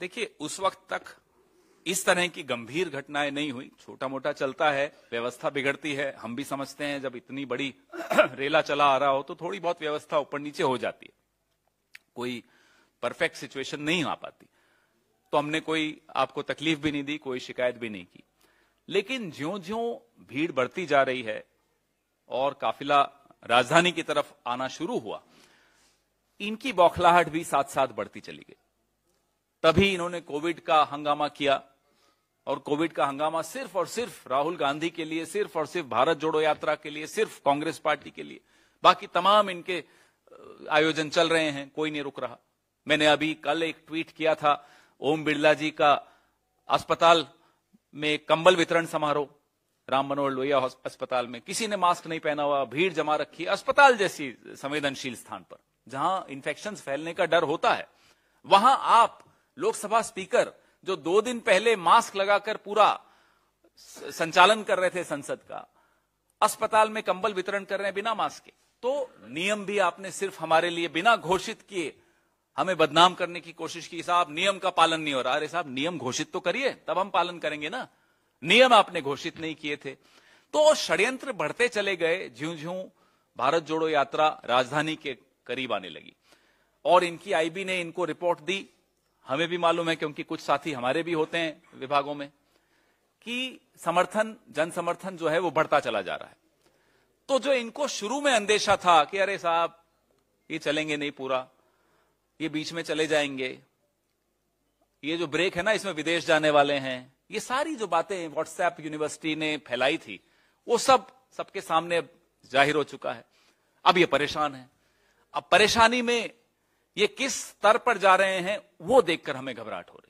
देखिए उस वक्त तक इस तरह की गंभीर घटनाएं नहीं हुई छोटा मोटा चलता है व्यवस्था बिगड़ती है हम भी समझते हैं जब इतनी बड़ी रेला चला आ रहा हो तो थोड़ी बहुत व्यवस्था ऊपर नीचे हो जाती है कोई परफेक्ट सिचुएशन नहीं आ पाती तो हमने कोई आपको तकलीफ भी नहीं दी कोई शिकायत भी नहीं की लेकिन ज्यो ज्यो भीड़ बढ़ती जा रही है और काफिला राजधानी की तरफ आना शुरू हुआ इनकी बौखलाहट भी साथ साथ बढ़ती चली गई तभी इन्होंने कोविड का हंगामा किया और कोविड का हंगामा सिर्फ और सिर्फ राहुल गांधी के लिए सिर्फ और सिर्फ भारत जोड़ो यात्रा के लिए सिर्फ कांग्रेस पार्टी के लिए बाकी तमाम इनके आयोजन चल रहे हैं कोई नहीं रुक रहा मैंने अभी कल एक ट्वीट किया था ओम बिरला जी का अस्पताल में कंबल वितरण समारोह राम मनोहर लोहिया अस्पताल में किसी ने मास्क नहीं पहना हुआ भीड़ जमा रखी अस्पताल जैसी संवेदनशील स्थान पर जहां इन्फेक्शन फैलने का डर होता है वहां आप लोकसभा स्पीकर जो दो दिन पहले मास्क लगाकर पूरा संचालन कर रहे थे संसद का अस्पताल में कंबल वितरण कर रहे हैं बिना मास्क के तो नियम भी आपने सिर्फ हमारे लिए बिना घोषित किए हमें बदनाम करने की कोशिश की साहब नियम का पालन नहीं हो रहा अरे साहब नियम घोषित तो करिए तब हम पालन करेंगे ना नियम आपने घोषित नहीं किए थे तो षड्यंत्र बढ़ते चले गए झ्यू झ्यू भारत जोड़ो यात्रा राजधानी के करीब आने लगी और इनकी आईबी ने इनको रिपोर्ट दी हमें भी मालूम है क्योंकि कुछ साथी हमारे भी होते हैं विभागों में कि समर्थन जन समर्थन जो है वो बढ़ता चला जा रहा है तो जो इनको शुरू में अंदेशा था कि अरे साहब ये चलेंगे नहीं पूरा ये बीच में चले जाएंगे ये जो ब्रेक है ना इसमें विदेश जाने वाले हैं ये सारी जो बातें व्हाट्सएप यूनिवर्सिटी ने फैलाई थी वो सब सबके सामने जाहिर हो चुका है अब ये परेशान है अब परेशानी में ये किस स्तर पर जा रहे हैं वो देखकर हमें घबराहट हो रही है